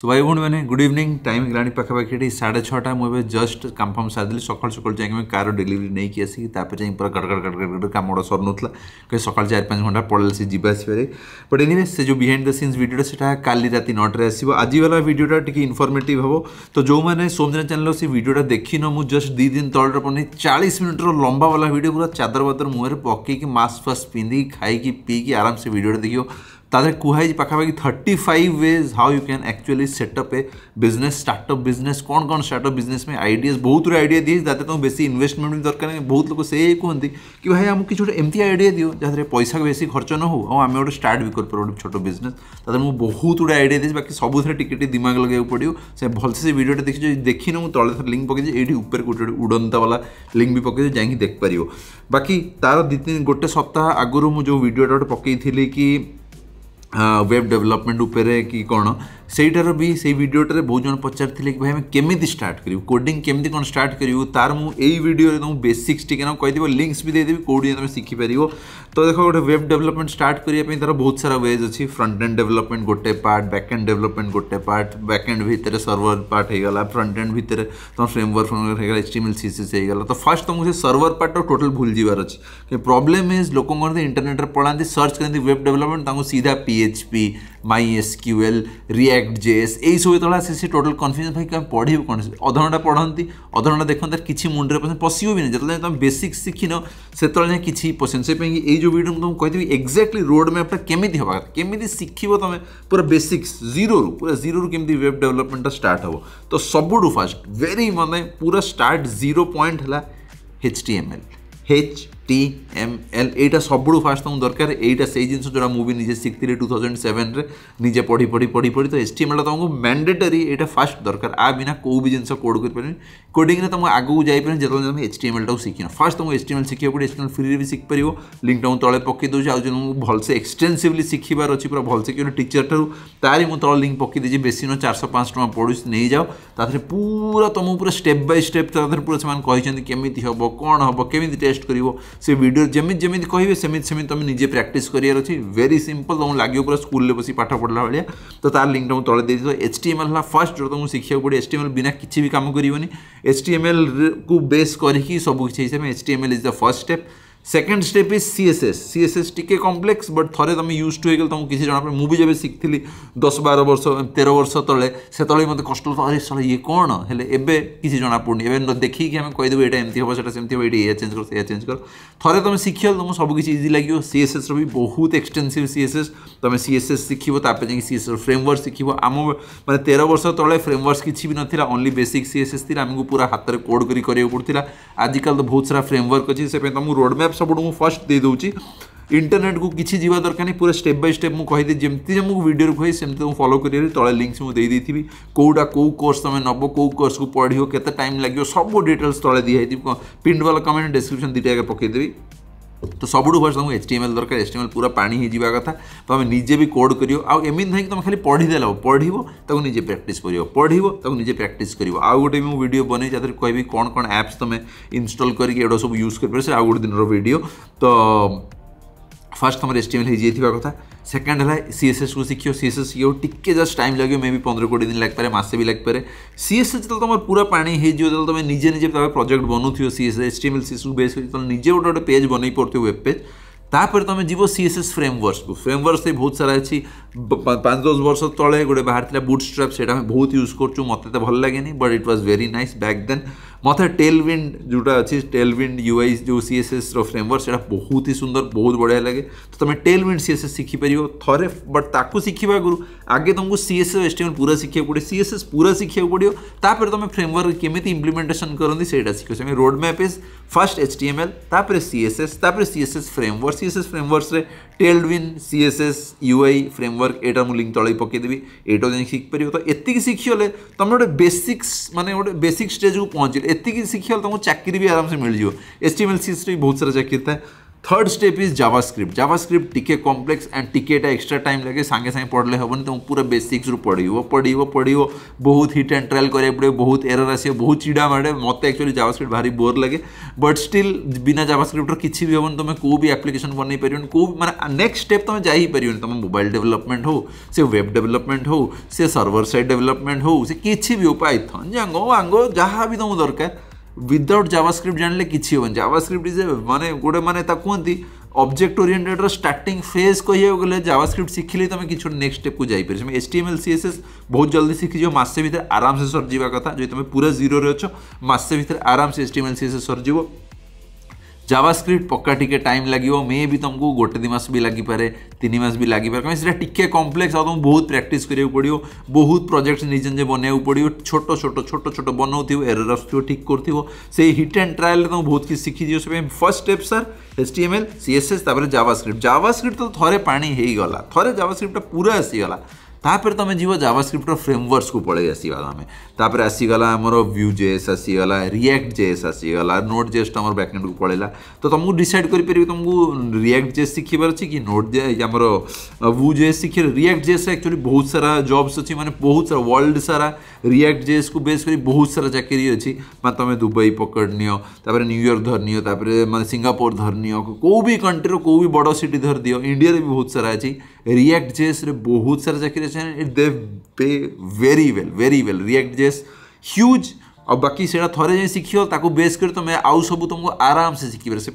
तो भाई भूणी मैंने गुड इवनिंग टाइम है पाखापाखी साढ़े छःटा मुझे जस्ट कंफर्म सारी सकाल सकाल जाए कार डिलीवरी नहीं आसिकी तप जाए पूरा गड़ गड़ गड़ गड़ गड़ काम गुड़ा सर ना कहीं सकाल चार पाँच घंटा पड़े से जी आस पे बट एनिवे से जो बिहाइंड द सीन्स भिडियो से काली रात नौटे आसो आज वाला भिडियोटा टी इनफर्मेट हे तो जो मैंने सोमदिन चैनल से भिडियोटा देखी नु जस्ट दुई दिन तौर पर चालीस मिनिटर लंबा वाला भिडियो पूरा चादर बादर मुहर में पकई कि मास्क फास्क पिंधिक खाई पीक आराम से भिडियो देखियो তাদের কুহাইজ পাখাপাখি thirty five ways how you can actually set up a business startup business कौन कौन स्टार्टअप बिजनेस में आइडियाज बहुत गुड़ा आइडिया दिए जाते तुम बेसी इनभेस्टमेंट भी दरकार नहीं बहुत लोग से कहते कि भाई आम किसी गोटे एमती आइडिया दियो जहाँ पैसा बेसी खर्च न हो आम गोटे स्टार्ट भी कर गोटे छोट बिजनेस तादर मुझे बहुत गुड़ा आइडिया दिए बाकी सबुथ टिके दिमाग लगे पड़ो से भलसे से भिडियोटा देखी देखी ना तले थे लिंक पकड़े ये उपर गोटे उड़ंता वाला लिंक भी पकड़े जा देखिपर बाकी तार दु तीन गोटे सप्ताह आगुरी मुझे भिडियोटा गोटे पकई कि ୱେବ୍ ଡେଭଲପମେଣ୍ଟ ଉପରେ କି କ'ଣ ସେଇଟାର ବି ସେଇ ଭିଡ଼ିଓଟାରେ ବହୁତ ଜଣ ପଚାରିଥିଲେ କି ଭାଇ ଆମେ କେମିତି ଷ୍ଟାର୍ଟ କରିବୁ କୋଡ଼ିଂ କେମିତି କ'ଣ ଷ୍ଟାର୍ଟ କରିବୁ ତାର ମୁଁ ଏଇ ଭିଡ଼ିଓରେ ତୁମକୁ ବେସିକ୍ସ ଟିକେ ନା କହିଦେବ ଲିଙ୍କସ୍ ବି ଦେଇଦେବି କେଉଁଠି ତୁମେ ଶିଖିପାରିବ ତ ଦେଖ ଗୋଟେ ୱେବ୍ ଡେଭଲପମେଣ୍ଟ ଷ୍ଟାର୍ଟ କରିବା ପାଇଁ ତାର ବହୁତ ସାରା ୱେଜ୍ ଅଛି ଫ୍ରଣ୍ଟ ଏଣ୍ଡ ଡେଭଲପମେଣ୍ଟ ଗୋଟେ ପାର୍ଟ ବ୍ୟାକ୍ ଏଣ୍ଡ ଡେଭଲପମେଣ୍ଟ ଗୋଟେ ପାର୍ଟ ବ୍ୟାକ୍ ଏଣ୍ଡ ଭିତରେ ସର୍ଭର ପାର୍ଟ ହେଇଗଲା ଫ୍ରଣ୍ଟ ଏଣ୍ଡ ଭିତରେ ତୁମ ଫ୍ରେମୱାର୍କ ଫ୍ରେମୱାର୍କ ହେଇଗଲା ଏଚ୍ ସି ସିସ୍ ହେଇଗଲା ତ ଫାର୍ଷ୍ଟ ତୁମକୁ ସେ ସର୍ଭର ପାର୍ଟର ଟୋଟାଲ ଭୁଲିଯିବାର ଅଛି ପ୍ରୋବ୍ଲେମ୍ ଇଜ୍ ଲୋକଙ୍କ ଇଣ୍ଟରନେଟ୍ରେ ପଳାନ୍ତି ସର୍ଚ୍ଚ କରନ୍ତି ୱେବ୍ ଡେଭଲପମେଣ୍ଟ ତାଙ୍କୁ ସିଧା ପି PHP, MySQL, React.js ଏଇସବୁ ଯେତେବେଳେ ଆସେ ସେ ଟୋଟାଲ୍ କନଫ୍ୟୁଜନ୍ ଭାଇ ଆମେ ପଢ଼ିବୁ କ'ଣ ଅଧଘଣ୍ଟା ପଢ଼ନ୍ତି ଅଧଘଣ୍ଟା ଦେଖନ୍ତି କିଛି ମୁଣ୍ଡରେ ପସନ୍ଦ ପଶିବ ବି ନାହିଁ ଯେତେବେଳେ ତମେ ବେସିକ୍ ଶିଖିନ ସେତେବେଳେ ଯାଏଁ କିଛି ପଶିନି ସେଥିପାଇଁ ଏଇ ଯେଉଁ ଭିଡ଼ିଓ ମୁଁ ତୁମକୁ କହିଦେବି ଏକ୍ଜାକ୍ଟଲି ରୋଡ଼ ମ୍ୟାପ୍ଟା କେମିତି ହେବା କଥା କେମିତି ଶିଖିବ ତମେ ପୁରା ବେସିକ୍ସ ଜିରୋରୁ ପୁରା ଜିରୋରୁ କେମିତି ୱେବ୍ ଡେଭଲପମେଣ୍ଟଟା ଷ୍ଟାର୍ଟ ହେବ ତ ସବୁଠୁ ଫାଷ୍ଟ ଭେରି ମାନେ ପୁରା ଷ୍ଟାର୍ଟ ଜିରୋ ପଏଣ୍ଟ ହେଲା H T M L H T M L এইটা সবুঠু ফার্স্ট তোমার দরকার এইটা সেই জিনিস যেটা মু নিজে শিখি টু থাউজেন্ড সেভেন্রে নিজে পড়ি পড়ি পড়ি পড়ি তো এস টি এমএলটা তোমাকে ম্যান্ডেটরি এটা ফার্স্ট দরকার আ বিনা কেউ বি জিনিস কোড করিপারি কোডিংরে তোমাকে আগুক যাইপারি যেত তুমি এস টি এমএলটাও শিখিন ফার্স্ট তোমাকে এস টি এমএল শিখিব পড়ে এস টি এমএল ফ্রিরে বি শিখিপার লিঙ্ক তোমাকে তলে পকাই দেଉଛି আউ তুমি ভালসে এক্সটেনসিভলি শিখিবার অছি পুরা ভালসে কি টিচর ঠার তারি মু তলে লিঙ্ক পকাই দিয়েছি বেশি ন চারশো পাঁচ টাকা পড়ুছি নিয়ে যাও তাদের পুরা তোমাকে পুরা স্টেপ বাই স্টেপ তাদের পুরা সে কেমিতি হব কোণ হব কেমিতি টেস্ট করিব ସେ ଭିଡ଼ିଓ ଯେମିତି ଯେମିତି କହିବେ ସେମିତି ସେମିତି ତୁମେ ନିଜେ ପ୍ରାକ୍ଟିସ୍ କରିବାର ଅଛି ଭେରି ସିମ୍ପଲ୍ ତୁମକୁ ଲାଗିବ ପୁରା ସ୍କୁଲରେ ବସି ପାଠ ପଢ଼ିଲା ଭଳିଆ ତ ତାର ଲିଙ୍କ୍ ମୁଁ ତଳେ ଦେଇଥିବ ଏଚ୍ ଟି ଏମ୍ ଏଲ୍ ହେଲା ଫାର୍ଷ୍ଟ ଯେଉଁଟା ତୁମକୁ ଶିଖିବାକୁ ପଡ଼ିବ ଏଚ୍ ଟି ଏମ୍ ଏଲ୍ ବିନା କିଛି ବି କାମ କରିବନି ଏଚ୍ ଟି ଏମ୍ ଏଲ୍କୁ ବେସ୍ କରିକି ସବୁ କିଛି ହିସାବରେ H T M L is the first step second step is C S S C S S टी कम्प्लेक्स बट थे तुम यूज टू हो तुमको किसी जनापे मुझे जब शिखी दस बार वर्ष तेरह वर्ष तेल से मत कष्ट अरे सर ये कौन है एवं किसी जनापड़ी एवं देखिए आम कहीदेव ये एमती हम से सेमती हम ये चेंज कर से चेंज कर थे तुम शिखल तुम सबकि इजी लगे सी एस एस भी बहुत एक्सटेनसीव सी एस एस तुम सी एस एस शिखो तापर सी एस एस फ्रेमवर्क शिखो आम मैंने तेर वर्ष तेल फ्रेमवर्क किसी भी नाला only basic C S S थी आमको पूरा हाथ में कोड पड़ता आजिकल तो बहुत सारा फ्रेमवर्क अच्छे से तुमको रोडमैप ସବୁଠୁ ମୁଁ ଫାଷ୍ଟ ଦେଇଦେଉଛି ଇଣ୍ଟରନେଟ୍କୁ କିଛି ଯିବା ଦରକାର ନାହିଁ ପୁରା ଷ୍ଟେପ୍ ବାଇ ଷ୍ଟେପ୍ ମୁଁ କହିଦେବି ଯେମିତି ଯେ ମୁଁ ଭିଡ଼ିଓରୁ କହେ ସେମିତି ମୁଁ ଫଲୋ କରିବାରେ ତଳେ ଲିଙ୍କ୍ସ ମୁଁ ଦେଇଦେଇଥିବି କେଉଁଟା କେଉଁ କୋର୍ସ ତୁମେ ନେବ କେଉଁ କୋର୍ସକୁ ପଢ଼ିବ କେତେ ଟାଇମ୍ ଲାଗିବ ସବୁ ଡିଟେଲ୍ସ ତଳେ ଦିଆହେଇଥିବ ପିଣ୍ଡ ବାଲା କମେଣ୍ଟ ଡେସ୍କ୍ରିପ୍ସନ୍ ଦୁଇଟା ଆଗେ ପକାଇଦେବି তো সবুঠু ফার্স্ট তুমি এচটিএমএল দরকার এচটিএমএল পুরা পাণি হয়ে কথা তুমি নিজে বি কোড করিও আউ এমিতি নাই তুমি খালি পড়িদেলে হব পড়িব তাকে নিজে প্র্যাকটিস করিও পড়িব তাকে নিজে প্র্যাকটিস করিব আউ গোটে মু ভিডিও বনাই যাতে কহবি কোণ কোণ আপ্স তুমি ইনস্টল করিকি এগুলো সব ইউজ করিপার সে আউ গোটে দিনর ভিডিও তো ফার্স্ট তোমার এচ টি এম হয়ে যাই কথা সেকেন্ড হল সিএসএস কু শিখিও সিএসএস শিখিও টিকি জস্ট টাইম লাগবে মে বি পনেরো কোড়ি দিন লাগিপারে মাসে বি লাগিপারে সিএসএস যেত তোমার পুরা পাণি হয়ে যাও যেত তুমি নিজে নিজে তার প্রোজেক্ট বনুথিও CSS H T M L CSS কু বেস করে নিজে গোটে গোটে পেজ বনাই পড়ুথিও ওয়েব পেজ তাপরে তুমি যাব সিএসএস ফ্রেমওয়ার্কস কু ফ্রেমওয়ার্কস বহু সারা আছে पाँच दस वर्ष तले गोटे बाहर था बुट स्ट्राप से बहुत यूज करूँ मत भल लगे but it was very nice back then मत टेलविंड जोटा अच्छे टेलविंड यूआई जो सीएसएस रेमवर्क से बहुत ही सुंदर बहुत बढ़िया लगे तो तुम टेलविंड सीएसएस शिखिपार थे बट ताक शिखा गुरु आगे तुमको सीएसएस एस्टिमेट पूरा शिखा पड़े सीएसएस पूरा शिखा पड़ो तापर तुम फ्रेमवर्क केमी इम्लीमेंटेसन करती शिख से road map is first H T M L CSS CSS framework CSS framework Tailwind CSS UI framework work ଏଇଟା ମୁଁ ଲିଙ୍କ୍ ତଳେ ପକାଇଦେବି ଏଇଟାକୁ ଯାଇ ଶିଖିପାରିବ ତ ଏତିକି ଶିଖିଗଲେ ତୁମେ ଗୋଟେ ବେସିକ୍ସ ମାନେ ଗୋଟେ ବେସିକ୍ ଷ୍ଟେଜ୍କୁ ପହଞ୍ଚିଲେ ଏତିକି ଶିଖିଗଲେ ତୁମକୁ ଚାକିରି ବି ଆରାମସେ ମିଳିଯିବ ଏସ୍ ଟି ଏମ୍ ଏଲ୍ ସିସ୍ରେ ବି ବହୁତ ସାରା ଚାକିରି ଥାଏ third step is JavaScript JavaScript टिके कॉम्प्लेक्स एंड टिकेटा एक्स्ट्रा टाइम लगे सागे सांगे पढ़ले हेबन तुम तो पूरा बेसिक्स रु पढ़व पढ़ पढ़व बहुत हिट एंड ट्राएल करा पड़े बहुत एरर आस बहुत चिड़ा मारे मत एक्चुअली जावास्क्रिप्ट भारी बोर लगे बट स्टिल बिना जावास्क्रिप्टर किसी भी हेबन तुम तो कौ भी आप्लिकेसन बनई पार कौ मैंने नेक्स्ट स्टेप तुम जा पार तुम मोबाइल डेवलपमेंट हो से वेब डेभलपमेंट हो से सर्वर साइड डेभलपमेंट हो से किसी भी हो पाइथन जांग वांग जहाँ भी तुम तो दरकार ୱିଦାଉଟ୍ ଜାଭାସ୍କ୍ରିପ୍ଟ ଜାଣିଲେ କିଛି ହେବନି ଜାଭାସ୍କ୍ରିପ୍ଟ ଇଜ୍ ମାନେ ଗୋଟେ ମାନେ ତା କୁହନ୍ତି ଅବଜେକ୍ଟ ଓରିଏଣ୍ଟେଡ଼ର ଷ୍ଟାର୍ଟିଂ ଫେଜ୍ କହିବାକୁ ଗଲେ ଜାଭାସ୍କ୍ରିପ୍ଟ ଶିଖିଲେ ତୁମେ କିଛି ଗୋଟେ ନେକ୍ସଟ ଷ୍ଟେପ୍କୁ ଯାଇପାରିବ ତୁମେ H T M L C S S ବହୁତ ଜଲ୍ଦି ଶିଖିଯିବ ମାସେ ଭିତରେ ଆରାମସେ ସରିଯିବା କଥା ଯଦି ତୁମେ ପୁରା ଜିରୋରେ ଅଛ ମାସେ ଭିତରେ ଆରାମସେ H T M L C S S ସରିଯିବ জাভাস্ক্রিপ্ট পক্কা টিকে টাইম লাগিব মে বি তুমি গোটে দুই মাস বি লাগিপারে তিন মাস বি লাগিপারে কারণ সেটা টিকে কমপ্লেক্স আউ তুমি বহুত প্র্যাকটিস করা পড়ব বহুত প্রোজেক্ট নিজে নিজে বনাইব পড়ব ছোট ছোট ছোট ছোট বনাউথিব এরর আসুথিব ঠিক করুথিব সেই হিট অ্যান্ড ট্রায়ালে তুমি বহুত কিছু শিখিদিও সে first step sir H T M L C S S तापर जावास्क्रिप्ट जावास्क्रिप्ट तो थे पा गला थे जावास्क्रिप्ट पूरा आसीगला तापर तुम जीव जावास्क्रिप्ट फ्रेमवर्क को पलि आसवा तुम तापर आसीगला आमर व्यू जेएस आसीगला रिएक्ट जेएस आसीगला नोट जेएस तो बैकग्राउंड को पलैला तो तुमको डिसाइड कर तुमको रिएक्ट जेएस शिखबार अच्छे कि नोट जे आम व्यू जेएस शिख रिएक्ट जेएस एक्चुअली बहुत सारा जब्स अच्छे मैंने बहुत सारा वर्ल्ड सारा रिएक्ट जेएस को बेस कर बहुत सारा चाकरी अच्छी मैं तुम दुबई पकड़ तापर न्यूयर्क धरनीय मैं सिंगापुर धरनीय कोई भी कंट्री कौ भी बड़ सिटी धरदी इंडिया भी बहुत सारा अच्छी रिएक्ट जेएस बहुत सारा चाकरी application, it, they pay very well, very well. React just huge बाकी थे जाए शिख बेस कर तुम आउ सब तुमको आराम से शिखर से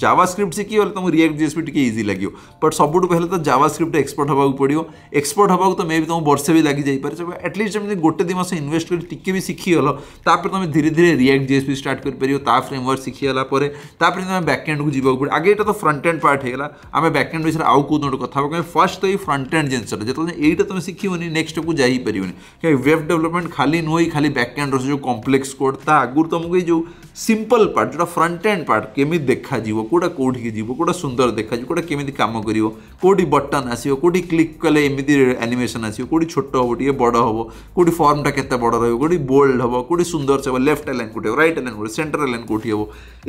जावा स्क्रिप्ट शिखी गले तुमको रिएक्ट जीएस भी इजी लगे बट सब पहले तो जावा स्क्रिप्ट एक्सपर्ट हाँ पड़ो एक्सपर्ट हाँ तो मे भी तुम वर्षे भी लगे जापारे एटलीस्ट जमी गोटे दिन मस इनभेस्ट कर शिखल तपर तुम धीरे धीरे रिएक्ट जीएस भी स्टार्ट कर फ्रेमवर्क शिखला तुम बैकेंड को जीवाक पड़े आगे तो फ्रंट एंड पार्ट होगा आम बैकेंड विषय आउ कौन गोटे कथ फर्स्ट तो ये फ्रंट एंड जिन जो ये तुम शिखनी नेक्स्ट को जापरि क्या वेब डेवलपमेंट खाली नुह खाली बैकेंड रो कम কমপ্লেক্স কোড তা আগুর তোমাকে এই যে সিম্পল পার্ট যেটা ফ্রন্ট এন্ড পার্ট কেমি দেখাযিব কোটা কোটিকি যাব কোটা সুন্দর দেখাযিব কোটা কেমি কাম করিব কোটি বটন আসব কোটি ক্লিক কলে এমিতি আনিমেসন আসব কোটি ছোট হব টিকে বড় হব কোটি ফর্মটা কেতে বড় রহব কোটি বোল্ড হব কোটি সুন্দর হব লেফট লাইন কোটি হব রাইট লাইন কোটি সেন্টার লাইন কোটি হব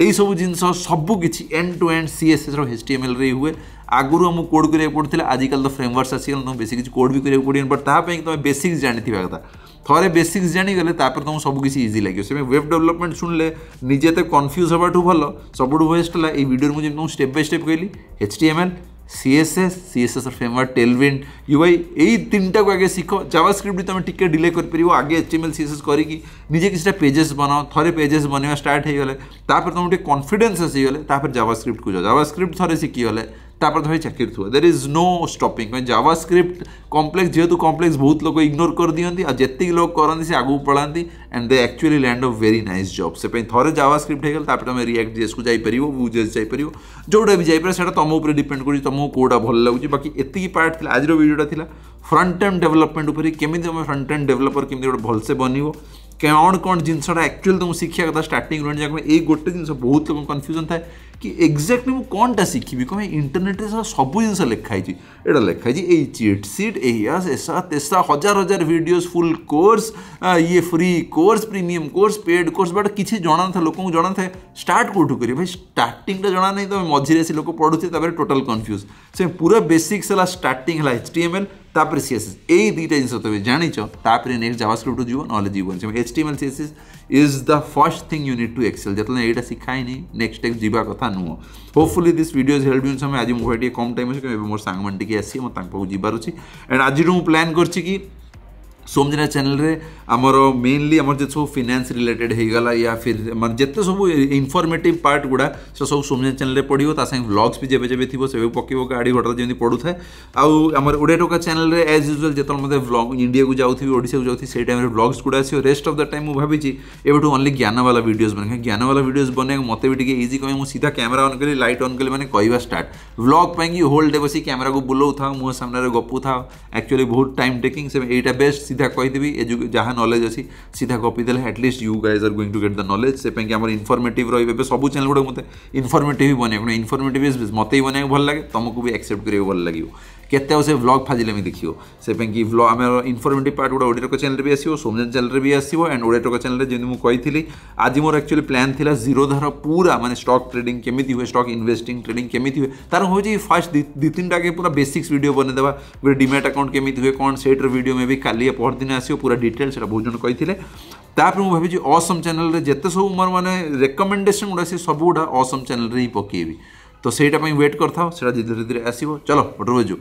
এইসব জিনিস সবুকিছি end to end CSS HTML রে হুয়ে आगुरी आमको कोड करा पड़ता आजिकल तो फ्रेमवर्क आसगल तुम बेस किसी कोड भी करा पड़ेन बट ताकि तुम बेसिक्स जानवा कथा थे बेसिक्स जाणीगले तापर तुम सब इजी लगे से वेब डेवलपमेंट शुणिले निजे एत कन्फ्यूज हवाठू भल सबुठ बेस्ट है ये भिडियो मुझे तुम स्टेप बै स्टेप कहली H T M L C S S C S S framework Tailwind U I यही तीन टाक आगे शिख जावास्क्रिप्ट भी तुम टी डिले कर आगे H M L C S S करके निजे किसी पेजेस बनाओ थे पेजेस बनवा स्टार्ट होगले तुम टे कनफिडेन्स आसगले जावास्क्रिप्ट को जाओ जावास्क्रिप्ट थे शिखीगले তারপর ধরে চাকরি থুয়া দের ইজ নো স্টপিং কারণ জাভা স্ক্রিপ্ট কমপ্লেক্স যেহেতু কমপ্লেক্স বহুত লোক ইগনোর করে দিকে আর যেত লোক করতে সে আগুক পড়াতে and they actually land a very nice जब से थे जावा स्क्रिप्ट होगा तापर तुम रिएक्ट जेएस को जापर यूजेस जापर जोटा भी जापर से तुम उपर डिपेड कर तुमको कौटा भल लगुच बाकी एति पार्ट थी आज भिडियोटा था फ्रंट एंड डेवलपमेंट उपर केमी तुम फ्रंट एंड डेवलपर केमी गोटे भलसे बनव कौन कौन जिनसा एक्चुअली तुमको शिक्षा क्या स्टार्ट रही जाए ये गोटे जिन बहुत लोग कन्फ्यूजन थाए କି ଏକ୍ଜାକ୍ଟଲି ମୁଁ କ'ଣଟା ଶିଖିବି କ'ଣ ପାଇଁ ଇଣ୍ଟରନେଟ୍ରେ ସାର୍ ସବୁ ଜିନିଷ ଲେଖା ହେଇଛି ଏଇଟା ଲେଖା ହେଇଛି ଏଇ ଚିଟ୍ ସିଟ୍ ଏଇଆ ଏସା ତେସା ହଜାର ହଜାର ଭିଡ଼ିଓସ୍ ଫୁଲ୍ କୋର୍ସ ଇଏ free course premium course paid course but କିଛି ଜଣାନଥାଏ ଲୋକଙ୍କୁ ଜଣାନଥାଏ ଷ୍ଟାର୍ଟ କେଉଁଠୁ କରିବେ ଭାଇ ଷ୍ଟାର୍ଟିଂଟା ଜଣା ନାହିଁ ତମେ ମଝିରେ ଆସି ଲୋକ ପଢ଼ୁଛି ତାପରେ ଟୋଟାଲ୍ କନଫ୍ୟୁଜ୍ ସେ ପୁରା ବେସିକ୍ସ ହେଲା ଷ୍ଟାର୍ଟିଂ ହେଲା ଏଚ୍ ଟି ଏମ୍ ଏଲ୍ ତାପରେ ସି ଏସ୍ ଏସ୍ ଏଇ ଦୁଇଟା ଜିନିଷ ତମେ ଜାଣିଛ ତାପରେ ନେକ୍ସଟ ଜାଭା ସ୍କ୍ରିପ୍ଟକୁ ଯିବ ନହେଲେ ଯିବନି ସେ H T M L C S S is the first thing you need to excel ଯେତେବେଳେ ଏଇଟା ଶିଖାଏନି ନେକ୍ସଟ ଟାଇମ୍ ଯିବା କଥା ସ୍ଥାନ ନୁହଁ hopefully this video is help you ସମୟ ଆଜି ମୋ ଭାଇ ଟିକେ କମ୍ ଟାଇମ୍ ଅଛି ଏବେ ମୋର ସାଙ୍ଗମାନେ ଟିକେ ଆସିବେ ମୁଁ ତାଙ୍କ ପାଖକୁ ଯିବାର ଅଛି ଆଣ୍ଡ ଆଜିଠୁ ମୁଁ ପ୍ଲାନ୍ କରିଛି କି सोमजना चैनल रे आमर मेनली आम जो सब फिनान्स रिलेटेड होगा या फिर मैं जिते सब इनफर्मेटिव पार्ट गुड़ा से सब सोमजना चैनल पड़ो ता ब्लग्स भी जब जब थी से पकड़ गाड़ी घटना जमी पढ़ू था आमर ओडिया टोका चैनल एज यूजुआल जो मैं ब्लग इंडिया को जाऊँगी ओडा को जाऊँ से टाइम ब्लग्स गुड़ा आसो रेस्ट अफ द टाइम मुझे भाई एवं ओनली ज्ञान वाला भिडियोज बने ज्ञान वाला भिडियोज बने मत भी इजी कहीं मुझे सीधा कैमेरा अन् कली लाइट अन् कली मैंने कहवा स्टार्ट ब्लग पाई होल्ड डे बस कैमेरा को बुलाऊ था मुझे सामने गपू था एक्चुअली बहुत टाइम टेकिंग से यहाँ बेस्ट দে কই দিবি যাহা নলেজ আছে সিধা কপি দেল at least you guys are going to get the knowledge সে পকে আমৰ ইনফৰমেটিভ ৰইবে সবু চানেল গুড ইনফৰমেটিভ বনে ইনফৰমেটিভ মতেই বনে ভাল লাগে তমাকো বি একসেপ্ট কৰিব ভাল লাগিব କେତେ ଆଉ ସେ ଭ୍ଲଗ୍ ଫାଜିଲେ ଆମେ ଦେଖିବ ସେଥିପାଇଁକି ଭ୍ଲଗ୍ ଆମର ଇନଫର୍ମେଟିଭ୍ ପାର୍ଟ ଗୋଟେ ଓଡ଼ିଆ ଟୋକ ଚ୍ୟାନେଲ୍ରେ ବି ଆସିବ ସୋମଜାନ ଚ୍ୟାନେଲ୍ରେ ବି ଆସିବ ଆଣ୍ଡ ଓଡ଼ିଆ ଟୋକ ଚ୍ୟାନେଲ୍ରେ ଯେମିତି ମୁଁ କହିଥିଲି ଆଜି ମୋର ଆକ୍ଚୁଆଲି ପ୍ଲାନ୍ ଥିଲା ଜିରୋଧାର ପୁରା ମାନେ ଷ୍ଟକ୍ ଟ୍ରେଡିଂ କେମିତି ହୁଏ ଷ୍ଟକ୍ ଇନଭେଷ୍ଟିଂ ଟ୍ରେଡିଂ କେମିତି ହୁଏ ତାର ହେଉଛି ଫାର୍ଷ୍ଟ ଦୁଇ ତିନିଟା ଆଗେ ପୁରା ବେସିକ୍ସ ଭିଡ଼ିଓ ବନେଇଦେବା ଗୋଟେ ଡିମ୍ୟାଟ୍ ଆକାଉଣ୍ଟ କେମିତି ହୁଏ କ'ଣ ସେଇଟାର ଭିଡ଼ିଓ ମେ ବି କାଲି ପରଦିନ ଆସିବ ପୁରା ଡିଟେଲ୍ ସେଇଟା ବହୁତ ଜଣ କହିଥିଲେ ତାପରେ ମୁଁ ଭାବିଛି ଅସମ୍ ଚ୍ୟାନେଲ୍ରେ ଯେତେ ସବୁ ମୋର ମାନେ ରେକମେଣ୍ଡେସନ୍ ଗୁଡ଼ା ସେ ସବୁଗୁଡ଼ା ଅସମ୍ ଚ୍ୟାନେଲ୍ରେ ହିଁ ପକାଇବି तो सहीटा व्वेट कर थाओ धीरे धीरे आसो चलो रोज